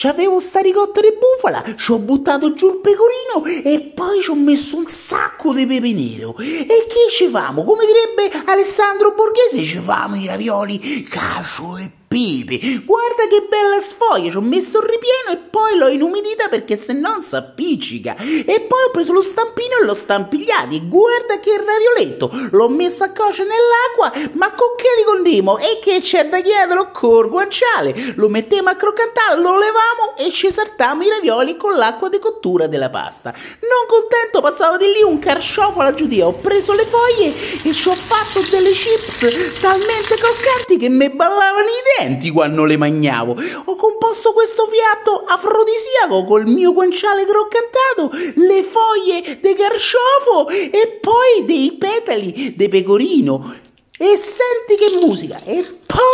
C'avevo sta ricotta di bufala, ci ho buttato giù il pecorino e poi ci ho messo un sacco di pepe nero. E che ci famo? Come direbbe Alessandro Borghese, ci famo i ravioli, cacio e Pipi, guarda che bella sfoglia, ci ho messo il ripieno e poi l'ho inumidita perché se no si appiccica. E poi ho preso lo stampino e l'ho stampigliato e guarda che ravioletto, l'ho messo a cuocere nell'acqua ma con che li dimo e che c'è da chiedere col guanciale. Lo mettiamo a croccantare, lo levamo e ci saltammo i ravioli con l'acqua di cottura della pasta. Non contento passava di lì un carciofo alla giudia, ho preso le foglie e ci ho fatto delle chips talmente croccanti che mi ballavano idee ingredienti quando le mangiavo. Ho composto questo piatto afrodisiaco col mio guanciale croccantato, le foglie de carciofo e poi dei petali di pecorino. E senti che musica! E poi